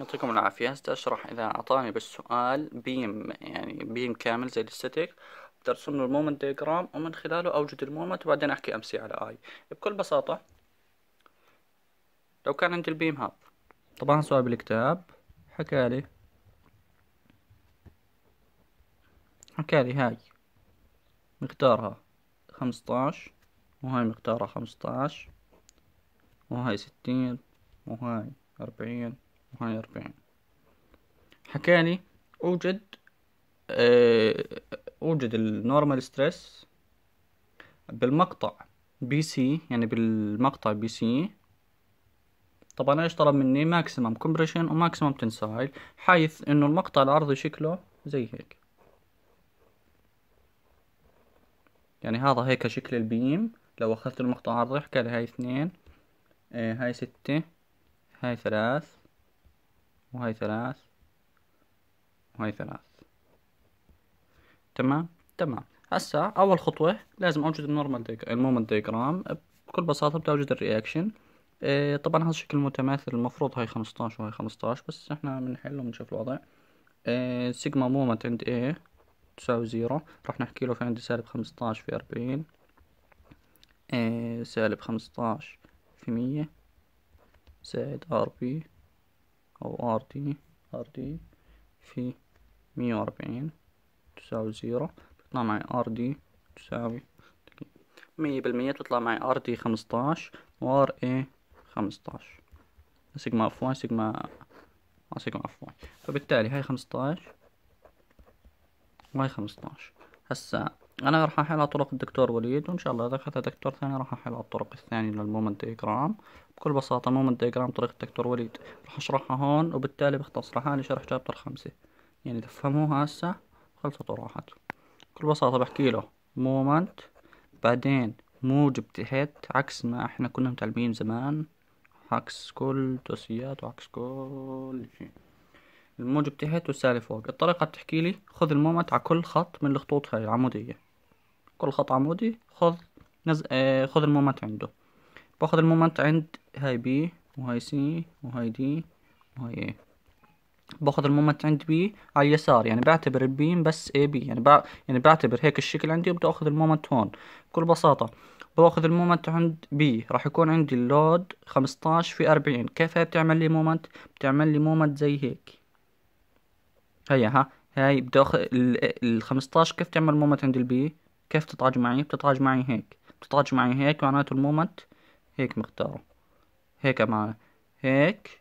يعطيكم العافية سأشرح إذا أعطاني بالسؤال بيم يعني بيم كامل زي الستيك ترسم له المومنت ديجرام ومن خلاله أوجد المومنت وبعدين أحكي أمسي على آي بكل بساطة لو كان عندي البيم هاب طبعا سؤال بالكتاب حكالي حكالي هاي مقدارها خمسطاش وهاي مقدارها خمسطاش وهاي ستين وهاي أربعين وهاي أربعين حكاني أوجد أه أوجد النورمال ستريس بالمقطع بي سي يعني بالمقطع بي سي طبعا ايش طلب مني ماكسيمم كومبريشن وماكسيمم تنسايل حيث انه المقطع العرضي شكله زي هيك يعني هذا هيك شكل البيم لو اخذت المقطع العرضي حكى لي هاي اثنين آه هاي ستة هاي ثلاث وهي ثلاث وهي ثلاث تمام تمام هسا اول خطوه لازم اوجد النورمال ديجرام المومنت ديجرام بكل بساطه بتوجد الرياكشن إيه طبعا هذا الشكل متماثل المفروض هاي خمسطعش وهي خمسطعش بس احنا بنحله وبنشوف الوضع إيه سيجما مومنت عند ايه تساوي زيرو راح نحكي له في عندي سالب خمسطعش في أربعين إيه سالب خمسطعش في مية زائد ار بي أو ار دي ار دي في مية وأربعين تساوي زيرو تطلع معي ار دي تساوي مية بالمية تطلع معي ار دي خمسطاش وار اي خمسطاش سيجما اف واي سيجما آه، سيجما اف واي فبالتالي هاي خمسطاش وهاي خمسطاش هسا انا راح احل على طرق الدكتور وليد وان شاء الله اذا اخذت دكتور ثاني راح احل على الطرق الثانية للمومنت ديجرام بكل بساطة مومنت ديجرام طريقة الدكتور وليد راح اشرحها هون وبالتالي بختصر حالي شرح شابتر خمسة يعني تفهموها هسه خلصت وراحت بكل بساطة بحكي له مومنت بعدين موجب تحت عكس ما احنا كنا متعلمين زمان عكس كل توسيات وعكس كل شيء الموجب تحت والسالب فوق الطريقة بتحكي لي خذ المومنت على كل خط من الخطوط هاي العمودية كل خط عمودي خذ نز... آه خذ المومنت عنده باخذ المومنت عند هاي بي وهاي سي وهاي دي وهاي اي باخذ المومنت عند بي على اليسار يعني بعتبر البيم بس اي بي يعني بع... يعني بعتبر هيك الشكل عندي وبدي اخذ المومنت هون بكل بساطة باخذ المومنت عند بي راح يكون عندي اللود 15 في 40 كيف هي بتعمل لي مومنت بتعمل لي مومنت زي هيك هيا ها هاي بدي اخذ ال 15 كيف تعمل مومنت عند البي كيف تطاج معي بتطاج معي هيك بتطاج معي هيك معناته المومنت هيك مختاره هيك معنا هيك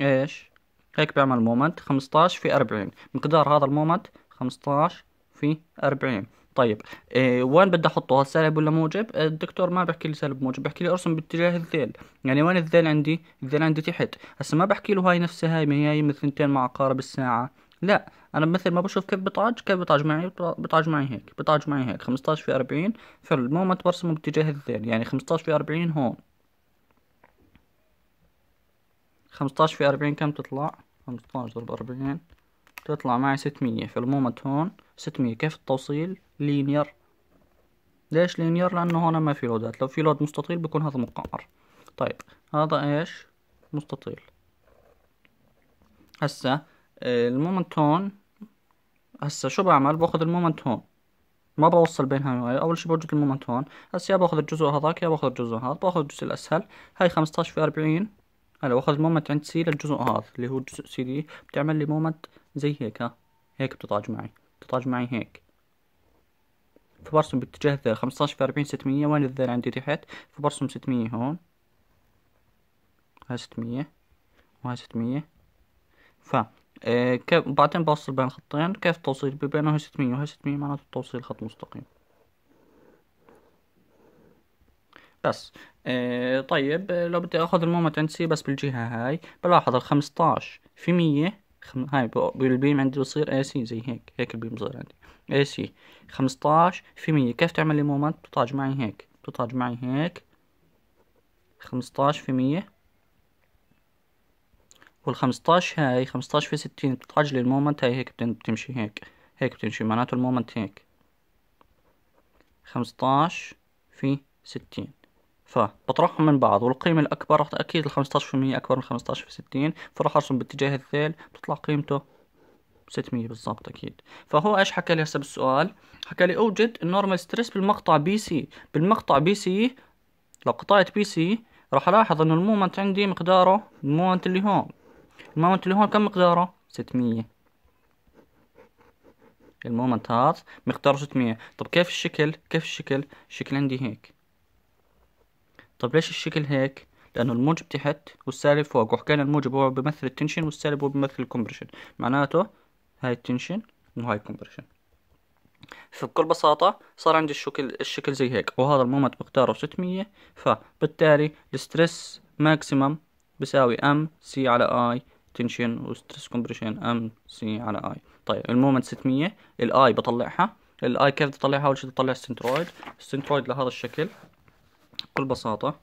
ايش هيك بيعمل مومنت 15 في أربعين مقدار هذا المومنت 15 في أربعين طيب إيه وين بدي احطه سالب ولا موجب إيه، الدكتور ما بحكي لي سالب موجب بحكي لي ارسم باتجاه الذيل يعني وين الذيل عندي الذيل عندي تحت هسه ما بحكي له هاي نفسها هاي ما هي مثل اثنتين مع عقارب الساعه لا انا مثل ما بشوف كيف بطاج كيف بطاج معي بطاج معي هيك بطاج معي هيك 15 في 40 في المومنت برسمه باتجاه الذيل يعني 15 في 40 هون 15 في 40 كم تطلع 15 ضرب 40 تطلع معي 600 في المومنت هون 600 كيف التوصيل لينير ليش لينير لانه هون ما في لودات لو في لود مستطيل بيكون هذا مقعر طيب هذا ايش مستطيل هسه آه، المومنت هون هسه شو بعمل باخذ المومنت هون ما بوصل بينها هاي اول شيء بوجد المومنت هون هسه يا باخذ الجزء هذاك يا باخذ الجزء هذا باخذ الجزء الاسهل هاي 15 في 40 هلا باخذ المومنت عند سي للجزء هذا اللي هو جزء سي دي بتعمل لي مومنت زي هيك ها هيك بتطاج معي بتطاج معي هيك فبرسم باتجاه الذيل 15 في 40 600 وين الذيل عندي تحت فبرسم 600 هون هاي 600 وهاي 600 ف آه، كيف بعدين بوصل بين خطين كيف التوصيل بينه 600 وهي 600 معناته التوصيل خط مستقيم بس آه، طيب لو بدي اخذ المومنت عند سي بس بالجهة هاي بلاحظ ال 15 في 100 هاي بالبيم عندي بصير اي سي زي هيك هيك البيم بصير عندي اي سي 15 في 100 كيف تعمل لي مومنت بتطاج معي هيك بتطاج معي هيك 15 في 100 وال15 هاي 15 في 60 بتتعجلي المومنت هاي هيك بتمشي هيك هيك بتمشي معناته المومنت هيك 15 في 60 فبطرحهم من بعض والقيمة الأكبر راح أكيد ال 15% أكبر من 15 في 60 فراح أرسم باتجاه الذيل بتطلع قيمته 600 بالضبط أكيد فهو إيش حكى لي هسه بالسؤال حكى لي أوجد النورمال ستريس بالمقطع بي سي بالمقطع بي سي لو قطعت بي سي راح ألاحظ إنه المومنت عندي مقداره المومنت اللي هون المومنت اللي هون كم مقداره 600 المومنت هذا مقداره 600 طب كيف الشكل كيف الشكل الشكل عندي هيك طب ليش الشكل هيك لانه الموجب تحت والسالب فوق وحكينا الموجب هو بيمثل التنشن والسالب هو بيمثل الكومبريشن معناته هاي التنشن وهاي الكومبريشن فبكل بساطة صار عندي الشكل الشكل زي هيك وهذا المومنت مقداره 600 فبالتالي الستريس ماكسيمم بيساوي ام سي على اي تنشن وستريس كومبريشن ام سي على اي طيب المومنت 600 الاي بطلعها الاي كيف تطلعها اول شيء تطلع السنترويد السنترويد لهذا الشكل بكل بساطه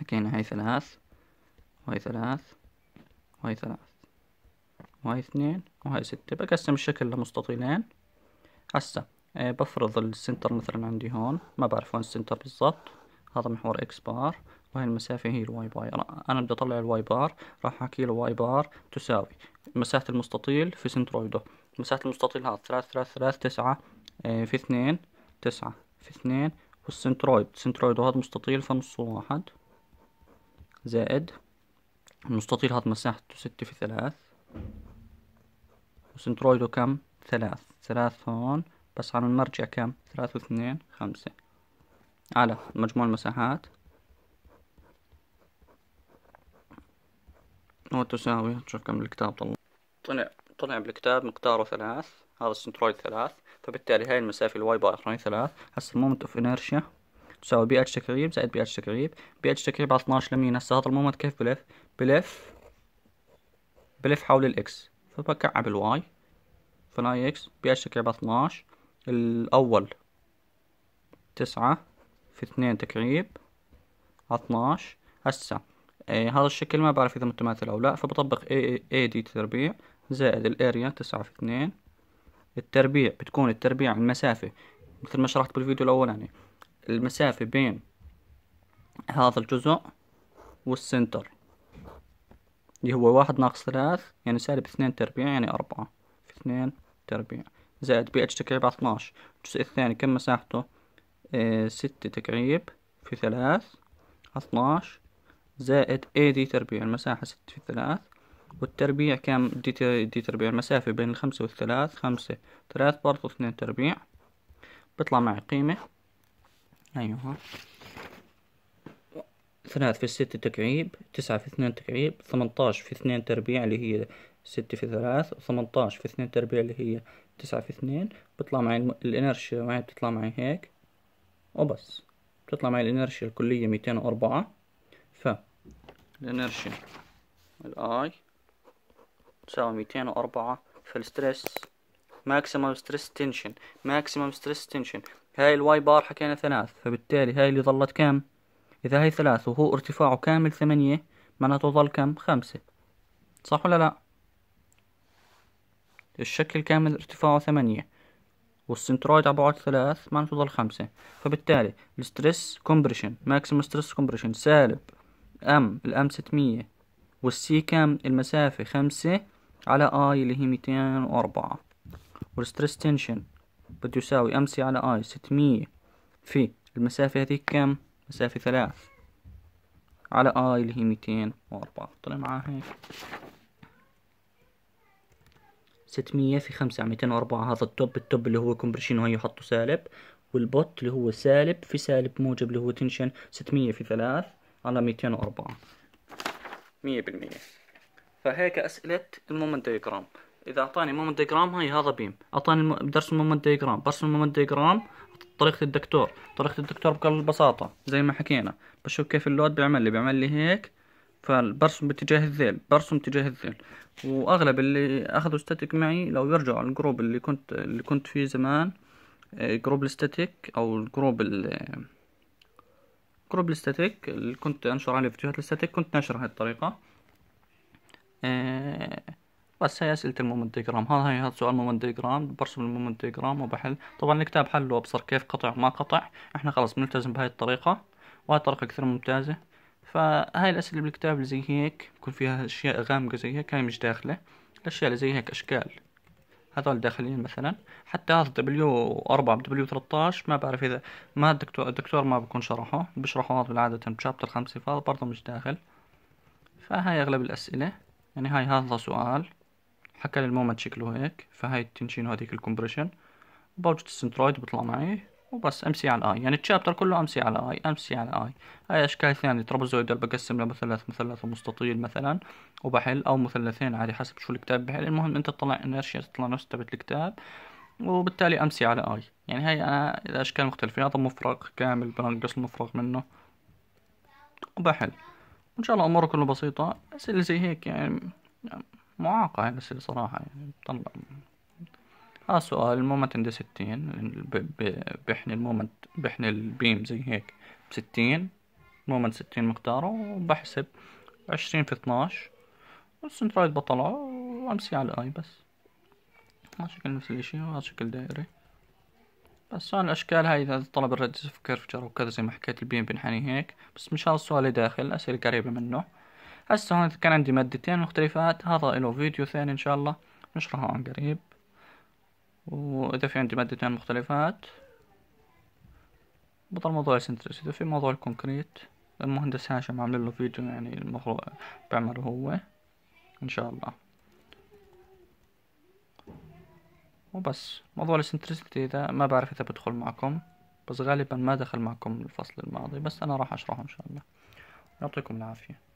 حكينا هاي ثلاث وهي ثلاث وهي ثلاث وهي اثنين وهي ستة بقسم الشكل لمستطيلين هسا آه، بفرض السنتر مثلا عندي هون ما بعرف وين السنتر بالضبط هذا محور اكس بار وهي المسافة هي الواي بار يعني أنا بدي أطلع الواي بار راح أحكي له واي بار تساوي مساحة المستطيل في سنترويده مساحة المستطيل هذا ثلاث ثلاث ثلاث تسعة آه، في اثنين تسعة في اثنين والسنترويد سنترويد هذا مستطيل فنص واحد زائد المستطيل هذا مساحته ستة في ثلاث وسنترويده كم ثلاث ثلاث هون بس عن المرجع كم ثلاث واثنين خمسة على مجموع المساحات وتساوي شوف كم الكتاب طلع طلع طلع بالكتاب مقداره ثلاث هذا السنترويد ثلاث فبالتالي هاي المسافة الواي باي اخرين ثلاث هسا المومنت اوف انيرشيا تساوي بي اتش تكريب زائد بي اتش تكريب بي اتش تكريب على 12 لمين هسا هذا المومنت كيف بلف بلف بلف حول الاكس فبكعب الواي فلاي اكس بي اتش تكريب على 12 الاول تسعة في اثنين تكعيب عطناش هسه ايه هذا الشكل ما بعرف إذا متماثل أو لا فبطبق اي دي تربيع زائد الاريا تسعة في اثنين التربيع بتكون التربيع المسافة مثل ما شرحت بالفيديو الأولاني يعني المسافة بين هذا الجزء والسنتر اللي هو واحد ناقص ثلاث يعني سالب اثنين تربيع يعني أربعة في اثنين تربيع زائد بي اتش تكعيب عطناش الجزء الثاني كم مساحته إيه، ستة تكعيب في ثلاث اثناش زائد اي دي تربيع المساحة ست في ثلاث والتربيع كم دي, دي تربيع المسافة بين الخمسة والثلاث خمسة ثلاث برضو اثنين تربيع بطلع معي قيمة أيوها ثلاث في ستة تكعيب تسعة في اثنين تكعيب ثمنتاش في اثنين تربيع اللي هي ستة في ثلاث وثمنتاش في اثنين تربيع اللي هي تسعة في اثنين بطلع معي الانرشيا معي بتطلع معي هيك وبس بتطلع معي الانرشيا الكلية 204 ف الانرشيا الاي تساوي 204 فالستريس ماكسيمم ستريس تنشن ماكسيمم ستريس تنشن هاي الواي بار حكينا ثلاث فبالتالي هاي اللي ظلت كام اذا هاي ثلاث وهو ارتفاعه كامل ثمانية معناته ظل كم خمسة صح ولا لا الشكل كامل ارتفاعه ثمانية والسنترويد على بعد ثلاث ما نفضل خمسة فبالتالي الستريس كومبريشن ماكسيم ستريس كومبريشن سالب ام الام ستمية والسي كام المسافة خمسة على اي اللي هي ميتين واربعة والستريس تنشن بده يساوي ام سي على اي ستمية في المسافة هذيك كم مسافة ثلاث على اي اللي هي ميتين واربعة طلع معاه هيك 600 في 5 204 هذا التوب التوب اللي هو كومبريشن وهي يحطه سالب والبوت اللي هو سالب في سالب موجب اللي هو تنشن 600 في 3 على 204 100% فهيك أسئلة المومنت ديجرام إذا أعطاني مومنت ديجرام هاي هذا بيم أعطاني درس المومنت ديجرام برسم المومنت ديجرام طريقة الدكتور طريقة الدكتور بكل بساطة زي ما حكينا بشوف كيف اللود بيعمل لي بيعمل لي هيك فالبرسم باتجاه الذيل برسم باتجاه الذيل واغلب اللي اخذوا ستاتيك معي لو يرجعوا على الجروب اللي كنت اللي كنت فيه زمان آه، جروب الستاتيك او الجروب ال جروب الستاتيك اللي كنت انشر عليه فيديوهات الستاتيك كنت نشر هاي الطريقه آه، بس هي اسئله المومنت ديجرام هذا هي هذا سؤال مومنت ديجرام برسم المومنت ديجرام وبحل طبعا الكتاب حله ابصر كيف قطع ما قطع احنا خلاص بنلتزم بهاي الطريقه وهاي الطريقه كثير ممتازه فهاي الأسئلة بالكتاب اللي زي هيك بكون فيها أشياء غامقة زي هيك هاي مش داخلة الأشياء اللي زي هيك أشكال هذول داخلين مثلا حتى هذا دبليو أربعة دبليو ثلاثطاش ما بعرف إذا ما الدكتور الدكتور ما بكون شرحه بشرحه هذا بالعادة بشابتر خمسة فهذا برضه مش داخل فهاي أغلب الأسئلة يعني هاي هذا سؤال حكى لي المومنت شكله هيك فهاي التنشين هذيك الكومبريشن بوجة السنترويد بيطلع معي وبس امسي على اي يعني الشابتر كله امسي على اي امسي على اي هاي اشكال ثانية ترابزويدال بقسم لمثلث مثلث ومستطيل مثلا وبحل او مثلثين عادي حسب شو الكتاب بحل المهم انت تطلع انرشيا يعني تطلع نفس تبع الكتاب وبالتالي امسي على اي يعني هاي انا اشكال مختلفة هذا مفرغ كامل بنقص المفرق منه وبحل وان شاء الله اموره كله بسيطة اسئلة زي هيك يعني،, يعني معاقة هاي الاسئلة صراحة يعني بتطلع اه سؤال المومنت عنده ستين بحني المومنت بحني البيم زي هيك بستين مومنت ستين مقداره وبحسب عشرين في اتناش والسنترايد بطلعه وامسي على الاي بس هذا شكل نفس الاشي وهذا شكل دائري بس سؤال الاشكال هاي اذا طلب الريديوسيف كيرفجر وكذا زي ما حكيت البيم بنحني هيك بس مش هذا السؤال داخل اسئله قريبه منه هسه هون كان عندي مادتين مختلفات هذا له فيديو ثاني ان شاء الله نشرحه عن قريب وإذا في عندي مادتين مختلفات بطل موضوع السنترس إذا في موضوع الكونكريت المهندس هاشم عامل له فيديو يعني المفروض بعمله هو إن شاء الله وبس موضوع السنترسيتي إذا ما بعرف إذا بدخل معكم بس غالبا ما دخل معكم الفصل الماضي بس أنا راح أشرحه إن شاء الله يعطيكم العافية